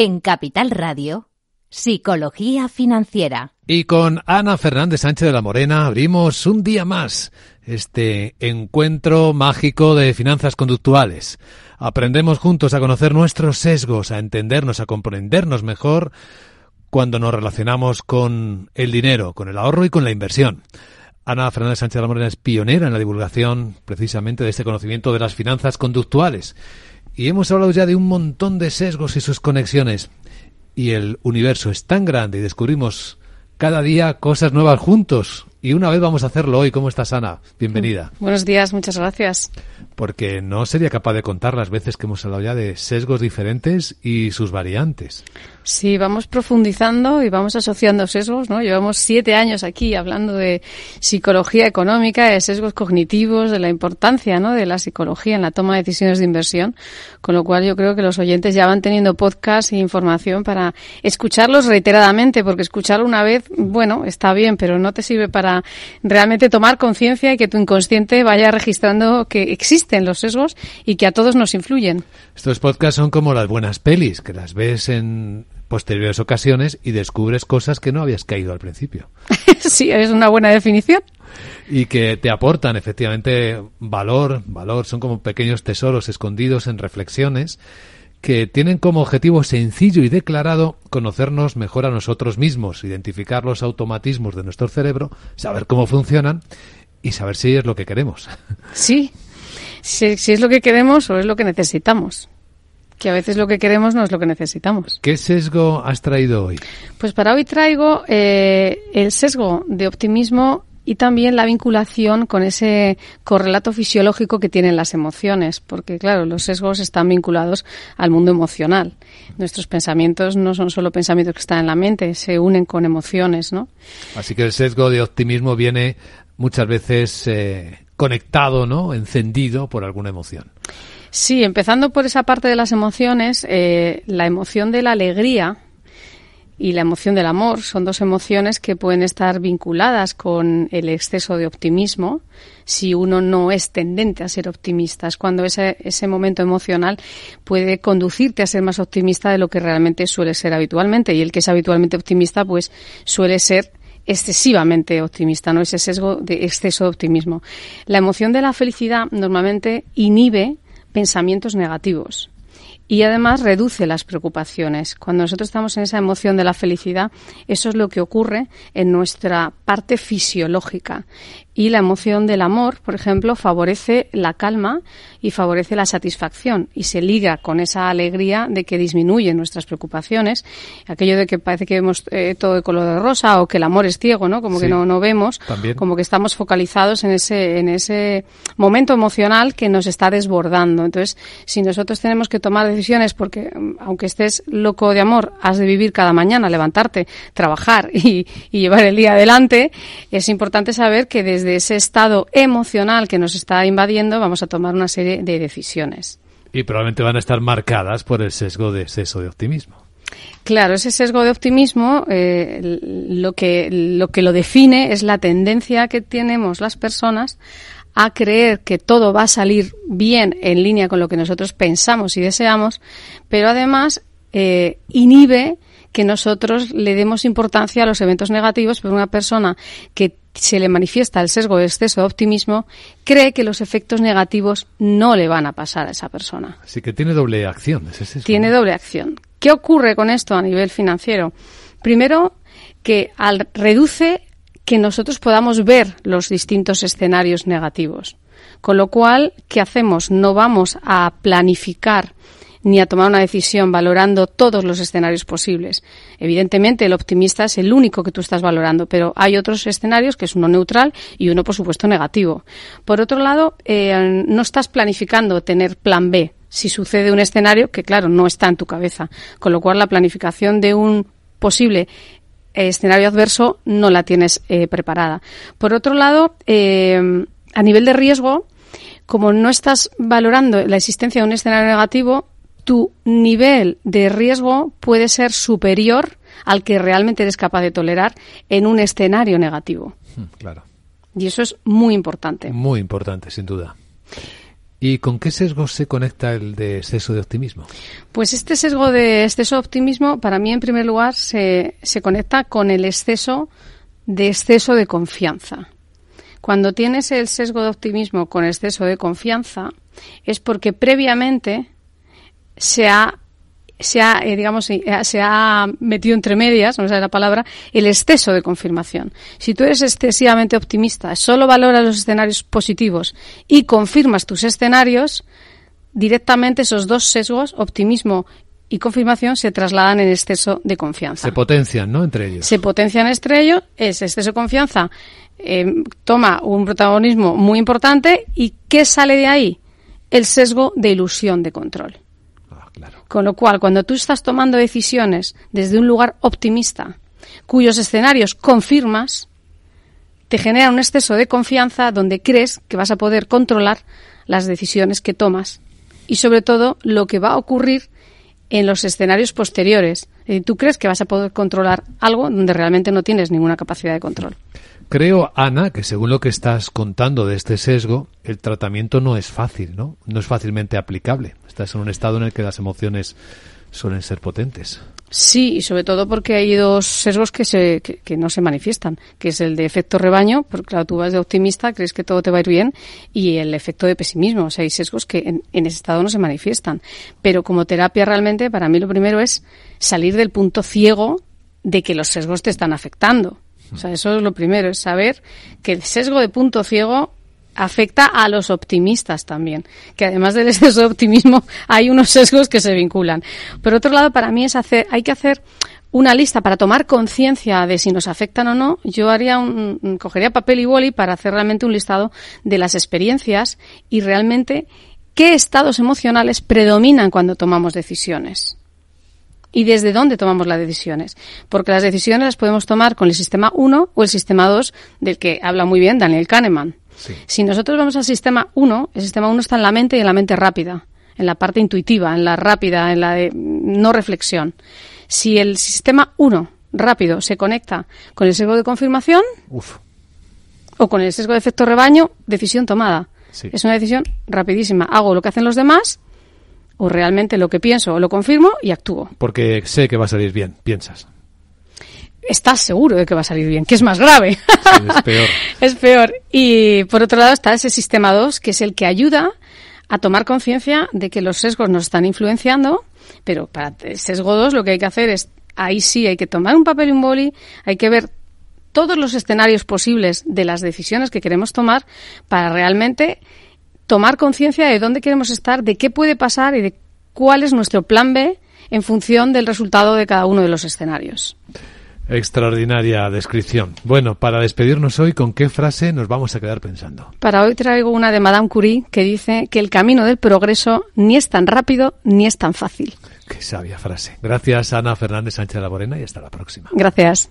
En Capital Radio, Psicología Financiera. Y con Ana Fernández Sánchez de la Morena abrimos un día más este encuentro mágico de finanzas conductuales. Aprendemos juntos a conocer nuestros sesgos, a entendernos, a comprendernos mejor cuando nos relacionamos con el dinero, con el ahorro y con la inversión. Ana Fernández Sánchez de la Morena es pionera en la divulgación precisamente de este conocimiento de las finanzas conductuales y hemos hablado ya de un montón de sesgos y sus conexiones. Y el universo es tan grande y descubrimos cada día cosas nuevas juntos. Y una vez vamos a hacerlo hoy. ¿Cómo estás, Ana? Bienvenida. Mm. Buenos días, muchas gracias. Porque no sería capaz de contar las veces que hemos hablado ya de sesgos diferentes y sus variantes. Sí, vamos profundizando y vamos asociando sesgos, ¿no? Llevamos siete años aquí hablando de psicología económica, de sesgos cognitivos, de la importancia, ¿no? De la psicología en la toma de decisiones de inversión. Con lo cual yo creo que los oyentes ya van teniendo podcast e información para escucharlos reiteradamente, porque escucharlo una vez, bueno, está bien, pero no te sirve para realmente tomar conciencia y que tu inconsciente vaya registrando que existen los sesgos y que a todos nos influyen. Estos podcasts son como las buenas pelis, que las ves en posteriores ocasiones y descubres cosas que no habías caído al principio. sí, es una buena definición. Y que te aportan efectivamente valor, valor, son como pequeños tesoros escondidos en reflexiones que tienen como objetivo sencillo y declarado conocernos mejor a nosotros mismos, identificar los automatismos de nuestro cerebro, saber cómo funcionan y saber si es lo que queremos. Sí, si, es lo que queremos o es lo que necesitamos. Que a veces lo que queremos no es lo que necesitamos. ¿Qué sesgo has traído hoy? Pues para hoy traigo eh, el sesgo de optimismo y también la vinculación con ese correlato fisiológico que tienen las emociones, porque claro, los sesgos están vinculados al mundo emocional. Nuestros pensamientos no son solo pensamientos que están en la mente, se unen con emociones, ¿no? Así que el sesgo de optimismo viene muchas veces eh, conectado, ¿no? Encendido por alguna emoción. Sí, empezando por esa parte de las emociones, eh, la emoción de la alegría y la emoción del amor. Son dos emociones que pueden estar vinculadas con el exceso de optimismo si uno no es tendente a ser optimista. Es cuando ese, ese momento emocional puede conducirte a ser más optimista de lo que realmente suele ser habitualmente. Y el que es habitualmente optimista, pues suele ser excesivamente optimista, no ese sesgo de exceso de optimismo. La emoción de la felicidad normalmente inhibe pensamientos negativos y además reduce las preocupaciones. Cuando nosotros estamos en esa emoción de la felicidad, eso es lo que ocurre en nuestra parte fisiológica. Y la emoción del amor, por ejemplo, favorece la calma y favorece la satisfacción y se liga con esa alegría de que disminuyen nuestras preocupaciones. Aquello de que parece que vemos eh, todo de color de rosa o que el amor es ciego, ¿no? Como que no, no vemos, como que estamos focalizados en ese, en ese momento emocional que nos está desbordando. Entonces, si nosotros tenemos que tomar porque mm, aunque estés loco de amor, has de vivir cada mañana, levantarte, trabajar y, llevar el día adelante, es importante saber que desde ese estado emocional que nos está invadiendo vamos a tomar una serie de decisiones. Y probablemente van a estar marcadas por el sesgo de exceso de optimismo. Claro, ese sesgo de optimismo eh, lo, que, lo que lo define es la tendencia que tenemos las personas a creer que todo va a salir bien en línea con lo que nosotros pensamos y deseamos, pero además eh, inhibe que nosotros le demos importancia a los eventos negativos, pero una persona que se le manifiesta el sesgo de exceso de optimismo, cree que los efectos negativos no le van a pasar a esa persona. Así que tiene doble acción. Tiene doble acción. ¿Qué ocurre con esto a nivel financiero? Primero, que al, reduce que nosotros podamos ver los distintos escenarios negativos. Con lo cual, ¿qué hacemos? No vamos a planificar ni a tomar una decisión valorando todos los escenarios posibles. Evidentemente, el optimista es el único que tú estás valorando, pero hay otros escenarios que es uno neutral y uno, por supuesto, negativo. Por otro lado, eh, no estás planificando tener plan B si sucede un escenario que, claro, no está en tu cabeza. Con lo cual, la planificación de un posible eh, escenario adverso no la tienes eh, preparada. Por otro lado, eh, a nivel de riesgo, como no estás valorando la existencia de un escenario negativo, tu nivel de riesgo puede ser superior al que realmente eres capaz de tolerar en un escenario negativo. Hmm, claro. Y eso es muy importante. Muy importante, sin duda. ¿Y con qué sesgo se conecta el de exceso de optimismo? Pues este sesgo de exceso de optimismo, para mí, en primer lugar, se, se conecta con el exceso de exceso de confianza. Cuando tienes el sesgo de optimismo con exceso de confianza, es porque previamente se ha se ha, eh, digamos, eh, se ha metido entre medias, no sé la palabra, el exceso de confirmación. Si tú eres excesivamente optimista, solo valoras los escenarios positivos y confirmas tus escenarios, directamente esos dos sesgos, optimismo y confirmación se trasladan en exceso de confianza. Se potencian, ¿no? Entre ellos. Se potencian entre ellos. Ese exceso de confianza eh, toma un protagonismo muy importante. ¿Y qué sale de ahí? El sesgo de ilusión de control. Con lo cual, cuando tú estás tomando decisiones desde un lugar optimista, cuyos escenarios confirmas, te genera un exceso de confianza donde crees que vas a poder controlar las decisiones que tomas y sobre todo lo que va a ocurrir en los escenarios posteriores, eh, tú crees que vas a poder controlar algo donde realmente no tienes ninguna capacidad de control. Creo, Ana, que según lo que estás contando de este sesgo, el tratamiento no es fácil, ¿no? No es fácilmente aplicable. Estás en un estado en el que las emociones suelen ser potentes. Sí, y sobre todo porque hay dos sesgos que, se, que, no se manifiestan, que es el de efecto rebaño, porque claro, tú vas de optimista, crees que todo te va a ir bien, y el efecto de pesimismo. O sea, hay sesgos que en, en ese estado no se manifiestan. Pero como terapia realmente, para mí lo primero es salir del punto ciego de que los sesgos te están afectando. O sea, eso es lo primero, es saber que el sesgo de punto ciego afecta a los optimistas también, que además del exceso de optimismo hay unos sesgos que se vinculan. Por otro lado, para mí es hacer, hay que hacer una lista para tomar conciencia de si nos afectan o no, yo haría un, cogería papel y boli para hacer realmente un listado de las experiencias y realmente qué estados emocionales predominan cuando tomamos decisiones. ¿Y desde dónde tomamos las decisiones? Porque las decisiones las podemos tomar con el sistema 1 o el sistema 2, del que habla muy bien Daniel Kahneman. Si nosotros vamos al sistema 1, el sistema 1 está en la mente y en la mente rápida, en la parte intuitiva, en la rápida, en la de no reflexión. Si el sistema 1 rápido se conecta con el sesgo de confirmación o con el sesgo de efecto rebaño, decisión tomada. Es una decisión rapidísima. Hago lo que hacen los demás o realmente lo que pienso o lo confirmo y actúo. Porque sé que va a salir bien, piensas estás seguro de que va a salir bien, que es más grave. es peor. Y por otro lado está ese sistema 2, que es el que ayuda a tomar conciencia de que los sesgos nos están influenciando, pero para sesgo 2 lo que hay que hacer es, ahí sí hay que tomar un papel y un boli, hay que ver todos los escenarios posibles de las decisiones que queremos tomar para realmente tomar conciencia de dónde queremos estar, de qué puede pasar y de cuál es nuestro plan B en función del resultado de cada uno de los escenarios. Extraordinaria descripción. Bueno, para despedirnos hoy, ¿con qué frase nos vamos a quedar pensando? Para hoy traigo una de Madame Curie que dice que el camino del progreso ni es tan rápido ni es tan fácil. Qué sabia frase. Gracias, Ana Fernández Sánchez de la Morena, y hasta la próxima. Gracias.